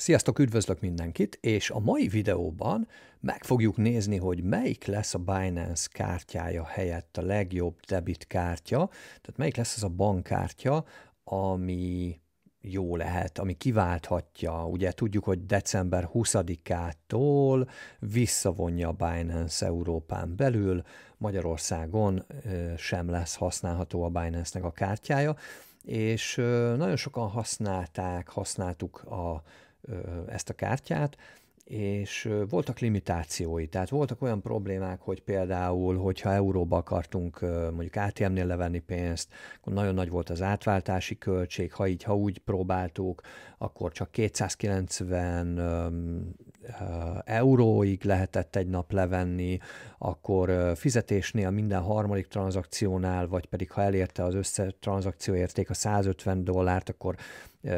Sziasztok, üdvözlök mindenkit, és a mai videóban meg fogjuk nézni, hogy melyik lesz a Binance kártyája helyett a legjobb debitkártya, tehát melyik lesz az a bankkártya, ami jó lehet, ami kiválthatja. Ugye tudjuk, hogy december 20-ától visszavonja a Binance Európán belül, Magyarországon sem lesz használható a Binance-nek a kártyája, és nagyon sokan használták, használtuk a ezt a kártyát, és voltak limitációi, tehát voltak olyan problémák, hogy például, hogyha euróba akartunk mondjuk ATM-nél levenni pénzt, akkor nagyon nagy volt az átváltási költség, ha így, ha úgy próbáltuk, akkor csak 290 euróig lehetett egy nap levenni, akkor fizetésnél minden harmadik tranzakciónál, vagy pedig ha elérte az össze tranzakcióérték a 150 dollárt, akkor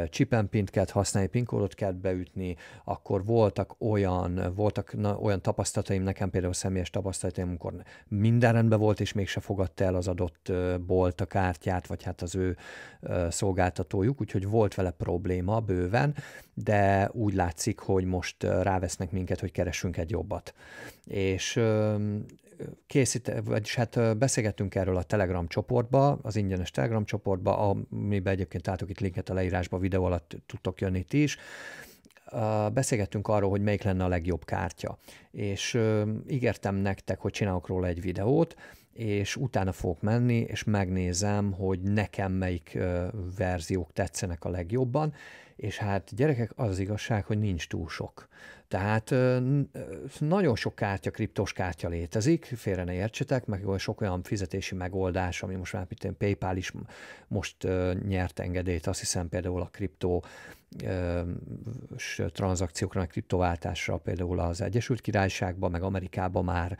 csipenpint kellett használni, pinkódot kellett beütni, akkor voltak olyan, voltak na, olyan tapasztalataim, nekem például személyes tapasztalataim, amikor minden rendben volt, és mégse fogadta el az adott bolt a kártyát, vagy hát az ő szolgáltatójuk, úgyhogy volt vele probléma bőven, de úgy látszik, hogy most rávesznek minket, hogy keresünk egy jobbat. És készít, vagyis hát beszélgettünk erről a Telegram csoportba, az ingyenes Telegram csoportba, amiben egyébként látok itt linket a leírásba, a videó alatt tudtok jönni ti is, beszélgettünk arról, hogy melyik lenne a legjobb kártya. És ígértem nektek, hogy csinálok róla egy videót, és utána fogok menni, és megnézem, hogy nekem melyik verziók tetszenek a legjobban, és hát gyerekek, az, az igazság, hogy nincs túl sok. Tehát nagyon sok kártya, kriptos kártya létezik, félre ne értsetek, meg olyan sok olyan fizetési megoldás, ami most már, mint PayPal is most nyert engedélyt, azt hiszem például a kriptó tranzakciókra, meg kriptováltásra például az Egyesült Királyságban, meg Amerikában már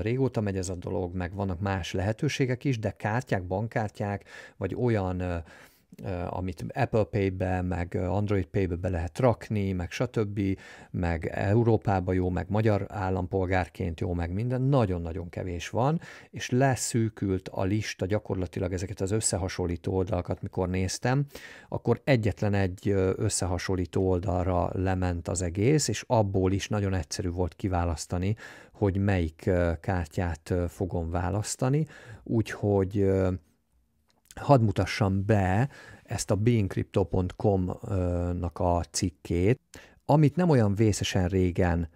régóta megy ez a dolog, meg vannak más lehetőségek is, de kártyák, bankkártyák, vagy olyan amit Apple Pay-be, meg Android Pay-be be lehet rakni, meg stb., meg Európába jó, meg magyar állampolgárként jó, meg minden, nagyon-nagyon kevés van, és leszűkült a lista gyakorlatilag ezeket az összehasonlító oldalakat, mikor néztem, akkor egyetlen egy összehasonlító oldalra lement az egész, és abból is nagyon egyszerű volt kiválasztani, hogy melyik kártyát fogom választani, úgyhogy hadd mutassam be ezt a beingcrypto.com-nak a cikkét, amit nem olyan vészesen régen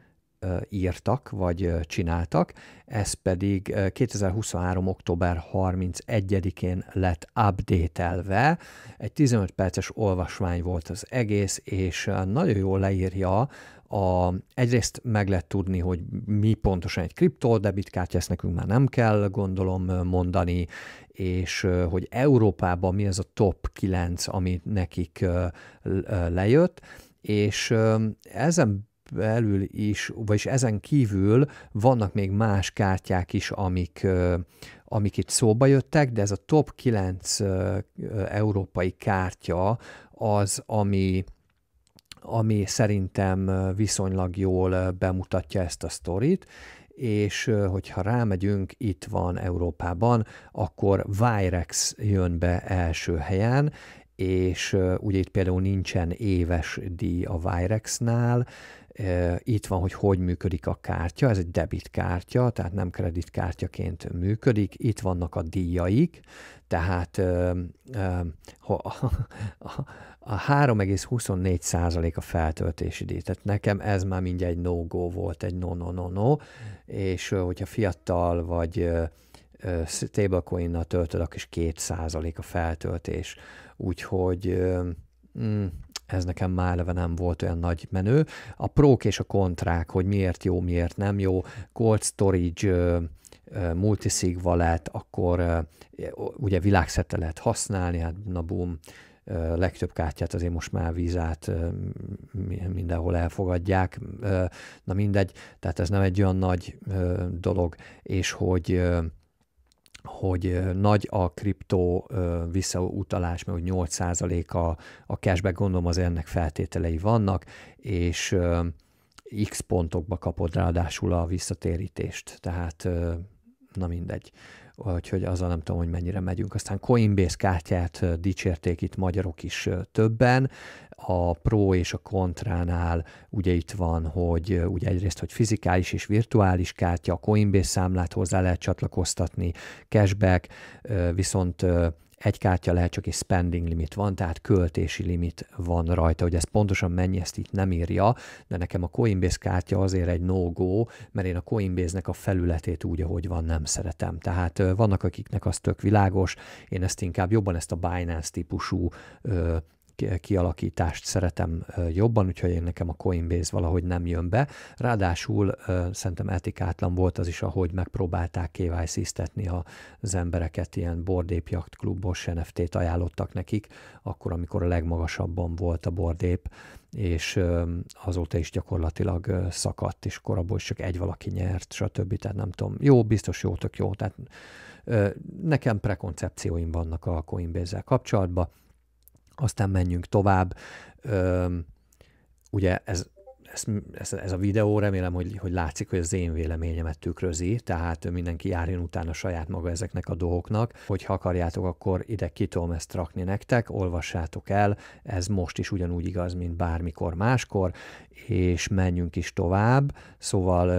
írtak, vagy csináltak, ez pedig 2023. október 31-én lett updatelve. Egy 15 perces olvasmány volt az egész, és nagyon jól leírja a, egyrészt meg lehet tudni, hogy mi pontosan egy kriptó debitkártya, ezt nekünk már nem kell gondolom mondani, és hogy Európában mi az a top 9, ami nekik lejött, és ezen belül is, vagyis ezen kívül vannak még más kártyák is, amik, amik itt szóba jöttek, de ez a top 9 európai kártya az, ami, ami szerintem viszonylag jól bemutatja ezt a sztorit, és hogyha rámegyünk, itt van Európában, akkor Virex jön be első helyen, és ugye itt például nincsen éves díj a Virexnál, itt van, hogy hogy működik a kártya, ez egy debitkártya, tehát nem kreditkártyaként működik, itt vannak a díjaik, tehát a 3,24 százalék a feltöltési díj, tehát nekem ez már mindjárt egy no-go volt, egy no-no-no-no, és hogyha fiatal vagy stablecoin-nal töltöd, akkor is 2 százalék a feltöltés, úgyhogy mm, ez nekem már eleve nem volt olyan nagy menő. A prók és a kontrák, hogy miért jó, miért nem jó, cold storage, multisig valet, akkor ugye világszerte lehet használni, hát na boom, legtöbb kártyát azért most már vízát mindenhol elfogadják, na mindegy, tehát ez nem egy olyan nagy dolog, és hogy hogy nagy a kriptó visszautalás, mert 8% a, a cashback, gondolom az ennek feltételei vannak, és x pontokba kapod ráadásul a visszatérítést, tehát na mindegy úgyhogy azzal nem tudom, hogy mennyire megyünk. Aztán Coinbase kártyát dicsérték itt magyarok is többen, a pro és a kontránál ugye itt van, hogy ugye egyrészt, hogy fizikális és virtuális kártya, a Coinbase számlát hozzá lehet csatlakoztatni, cashback, viszont egy kártya lehet, csak egy spending limit van, tehát költési limit van rajta, hogy ez pontosan mennyi, ezt itt nem írja, de nekem a Coinbase kártya azért egy no-go, mert én a Coinbase-nek a felületét úgy, ahogy van, nem szeretem. Tehát vannak, akiknek az tök világos, én ezt inkább jobban ezt a Binance típusú kialakítást szeretem jobban, úgyhogy én nekem a Coinbase valahogy nem jön be. Ráadásul szerintem etikátlan volt az is, ahogy megpróbálták KYC-ztetni az embereket, ilyen bordépjakt klubos NFT-t ajánlottak nekik, akkor, amikor a legmagasabban volt a bordép, és azóta is gyakorlatilag szakadt, és korábban, csak egy valaki nyert, stb. Tehát nem tudom, jó, biztos jó, tök jó. Tehát nekem prekoncepcióim vannak a Coinbase-zel kapcsolatban, aztán menjünk tovább. Ugye ez ez, ez a videó remélem, hogy, hogy látszik, hogy az én véleményemet tükrözi, tehát mindenki járjon utána saját maga ezeknek a dolgoknak, hogy ha akarjátok, akkor ide kitolom ezt rakni nektek, olvassátok el, ez most is ugyanúgy igaz, mint bármikor máskor, és menjünk is tovább, szóval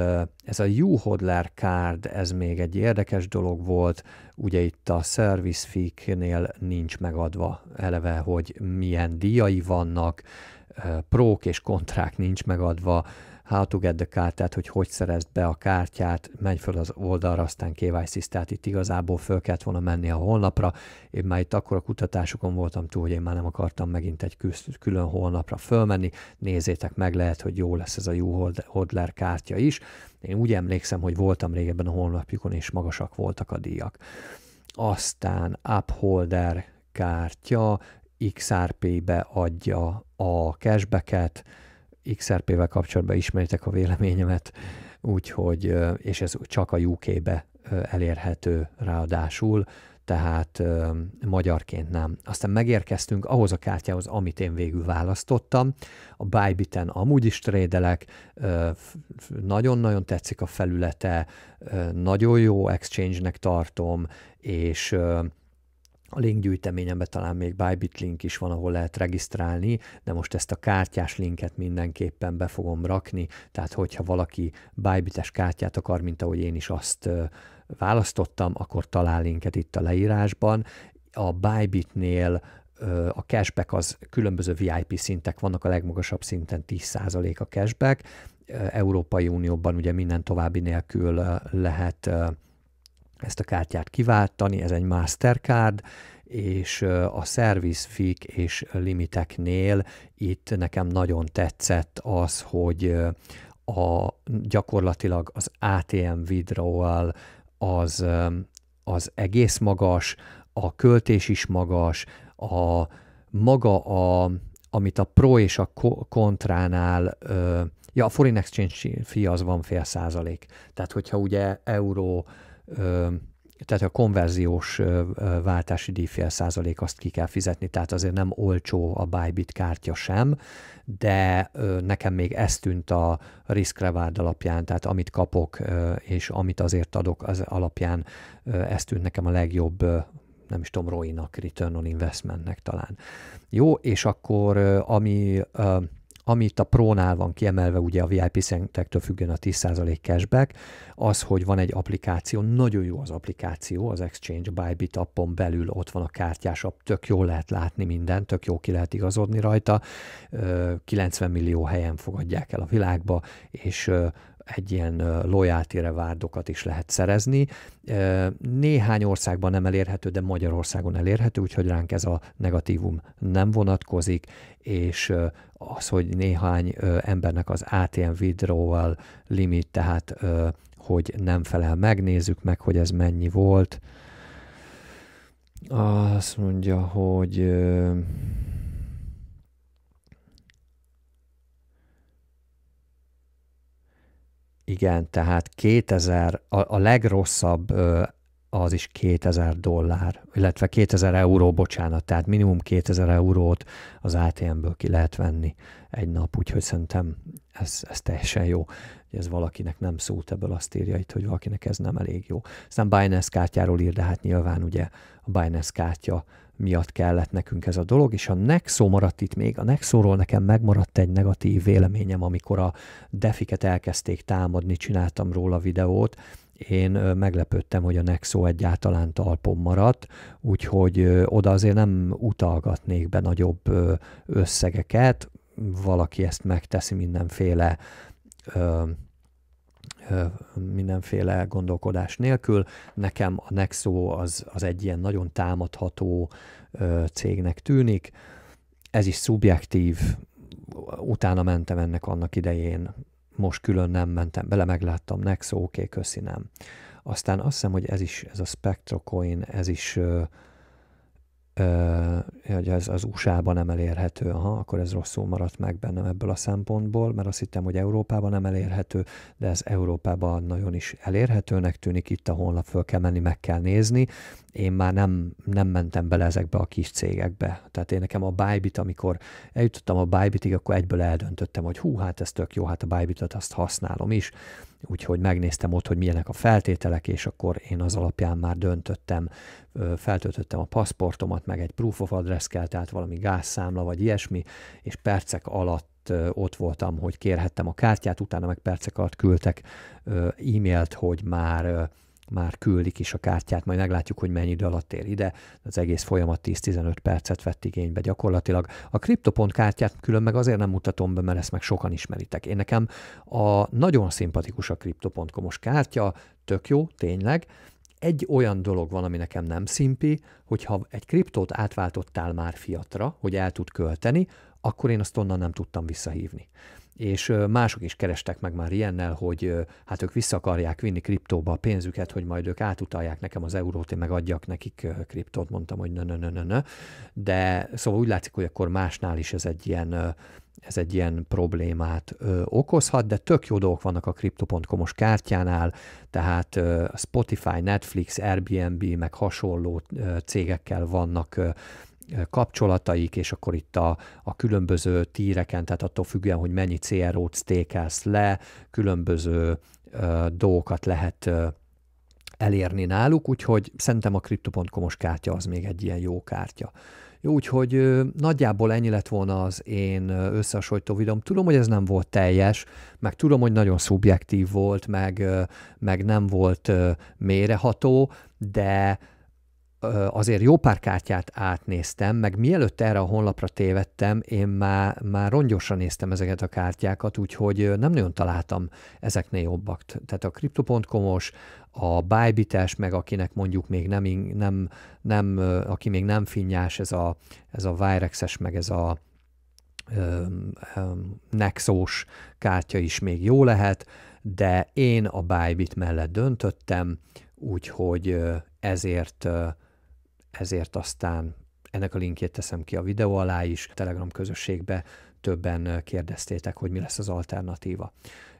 ez a juhodler Card, ez még egy érdekes dolog volt, ugye itt a service fee-nél nincs megadva eleve, hogy milyen díjai vannak, prók és kontrák nincs megadva, how to get the card, tehát hogy hogy szerezd be a kártyát, menj fel az oldalra, aztán KYC, tehát itt igazából föl kellett volna menni a honlapra. Én már itt akkor a kutatásokon voltam túl, hogy én már nem akartam megint egy külön honlapra fölmenni. Nézzétek meg, lehet, hogy jó lesz ez a jó hodler kártya is. Én úgy emlékszem, hogy voltam régebben a honlapjukon, és magasak voltak a díjak. Aztán upholder kártya, XRP-be adja a cashbacket, XRP-vel kapcsolatban ismeritek a véleményemet, úgyhogy, és ez csak a UK-be elérhető ráadásul, tehát magyarként nem. Aztán megérkeztünk ahhoz a kártyához, amit én végül választottam. A Bybit-en amúgy is trédelek, nagyon-nagyon tetszik a felülete, nagyon jó exchange-nek tartom, és ö, a linkgyűjteményemben talán még Bybit link is van, ahol lehet regisztrálni, de most ezt a kártyás linket mindenképpen be fogom rakni, tehát hogyha valaki Bybites kártyát akar, mint ahogy én is azt választottam, akkor talál linket itt a leírásban. A Bybitnél a cashback az különböző VIP szintek vannak, a legmagasabb szinten 10% a cashback, Európai Unióban ugye minden további nélkül lehet ezt a kártyát kiváltani, ez egy Mastercard, és a service fee és limiteknél itt nekem nagyon tetszett az, hogy a, gyakorlatilag az ATM withdrawal az, az egész magas, a költés is magas, a maga a, amit a pro és a kontránál, ja, a foreign exchange fee az van fél százalék. Tehát, hogyha ugye euró tehát a konverziós váltási díjfél százalék azt ki kell fizetni, tehát azért nem olcsó a Bybit kártya sem, de nekem még ez tűnt a risk reward alapján, tehát amit kapok és amit azért adok, az alapján ez tűnt nekem a legjobb nem is tudom, ROI-nak, Return on Investmentnek talán. Jó, és akkor ami ami itt a Pro-nál van kiemelve, ugye a VIP szentektől függően a 10% cashback, az, hogy van egy applikáció, nagyon jó az applikáció, az Exchange Bybit appon belül ott van a kártyás app, tök jól lehet látni mindent, tök jó ki lehet igazodni rajta, 90 millió helyen fogadják el a világba, és egy ilyen loyalty rewárdokat is lehet szerezni. Néhány országban nem elérhető, de Magyarországon elérhető, úgyhogy ránk ez a negatívum nem vonatkozik, és az, hogy néhány ö, embernek az ATM withdrawal limit, tehát ö, hogy nem felel meg, nézzük meg, hogy ez mennyi volt. Azt mondja, hogy ö, igen, tehát 2000, a, a legrosszabb ö, az is 2000 dollár, illetve 2000 euró, bocsánat, tehát minimum 2000 eurót az ATM-ből ki lehet venni egy nap, úgyhogy szerintem ez, ez teljesen jó. Ez valakinek nem szólt ebből azt írja itt, hogy valakinek ez nem elég jó. Aztán Binance kártyáról ír, de hát nyilván ugye a Binance kártya miatt kellett nekünk ez a dolog, és a Nexo maradt itt még. A Nexo-ról nekem megmaradt egy negatív véleményem, amikor a defiket elkezdték támadni, csináltam róla videót, én meglepődtem, hogy a Nexo egyáltalán talpon maradt, úgyhogy oda azért nem utalgatnék be nagyobb összegeket, valaki ezt megteszi mindenféle mindenféle gondolkodás nélkül. Nekem a Nexo az, az egy ilyen nagyon támadható cégnek tűnik. Ez is szubjektív, utána mentem ennek annak idején, most külön nem mentem bele, megláttam, Nexo, oké, okay, köszi, nem. Aztán azt hiszem, hogy ez is, ez a Spectrocoin, ez is hogy ez az USA-ban nem elérhető, aha, akkor ez rosszul maradt meg bennem ebből a szempontból, mert azt hittem, hogy Európában nem elérhető, de ez Európában nagyon is elérhetőnek tűnik, itt a honlap föl kell menni, meg kell nézni. Én már nem, nem mentem bele ezekbe a kis cégekbe. Tehát én nekem a Bybit, amikor eljutottam a Bybitig, akkor egyből eldöntöttem, hogy hú, hát ez tök jó, hát a Bybitot azt használom is úgyhogy megnéztem ott, hogy milyenek a feltételek, és akkor én az alapján már döntöttem, feltöltöttem a paszportomat, meg egy proof of address kell, tehát valami gázszámla vagy ilyesmi, és percek alatt ott voltam, hogy kérhettem a kártyát, utána meg percek alatt küldtek e-mailt, hogy már már küldik is a kártyát, majd meglátjuk, hogy mennyi idő alatt ér ide. Az egész folyamat 10-15 percet vett igénybe gyakorlatilag. A kriptopont kártyát külön meg azért nem mutatom be, mert ezt meg sokan ismeritek. Én nekem a nagyon szimpatikus a kriptopont.com-os kártya, tök jó, tényleg, egy olyan dolog van, ami nekem nem szimpi, hogyha egy kriptót átváltottál már fiatra, hogy el tud költeni, akkor én azt onnan nem tudtam visszahívni és mások is kerestek meg már ilyennel, hogy hát ők vissza akarják vinni kriptóba a pénzüket, hogy majd ők átutalják nekem az eurót, én megadjak nekik kriptót, mondtam, hogy ne, ne, ne, ne, ne. De szóval úgy látszik, hogy akkor másnál is ez egy ilyen ez egy ilyen problémát ö, okozhat, de tök jó dolgok vannak a Crypto.com-os kártyánál, tehát ö, Spotify, Netflix, Airbnb, meg hasonló ö, cégekkel vannak ö, kapcsolataik, és akkor itt a, a különböző tíreken, tehát attól függően, hogy mennyi CRO-t stékelsz le, különböző ö, dolgokat lehet ö, elérni náluk, úgyhogy szerintem a Crypto.com-os kártya az még egy ilyen jó kártya. Jó, úgyhogy ö, nagyjából ennyi lett volna az én összehasonlító videóm. Tudom, hogy ez nem volt teljes, meg tudom, hogy nagyon szubjektív volt, meg, ö, meg nem volt ö, méreható, de azért jó pár kártyát átnéztem, meg mielőtt erre a honlapra tévedtem, én már, már rongyosan néztem ezeket a kártyákat, úgyhogy nem nagyon találtam ezeknél jobbak. Tehát a Crypto.com-os, a bybit meg akinek mondjuk még nem, nem, nem aki még nem finnyás, ez a, ez a Virex-es, meg ez a Nexos kártya is még jó lehet, de én a Bybit mellett döntöttem, úgyhogy ezért ezért aztán ennek a linkjét teszem ki a videó alá is, a Telegram közösségbe többen kérdeztétek, hogy mi lesz az alternatíva.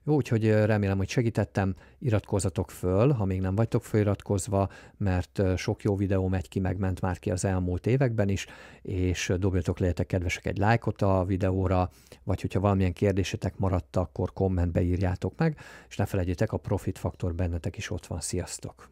Jó, úgyhogy remélem, hogy segítettem, iratkozzatok föl, ha még nem vagytok föliratkozva, mert sok jó videó megy ki, megment már ki az elmúlt években is, és dobjatok lehetek kedvesek egy lájkot a videóra, vagy hogyha valamilyen kérdésetek maradt, akkor kommentbe írjátok meg, és ne felejtjétek, a Profit Faktor bennetek is ott van. Sziasztok!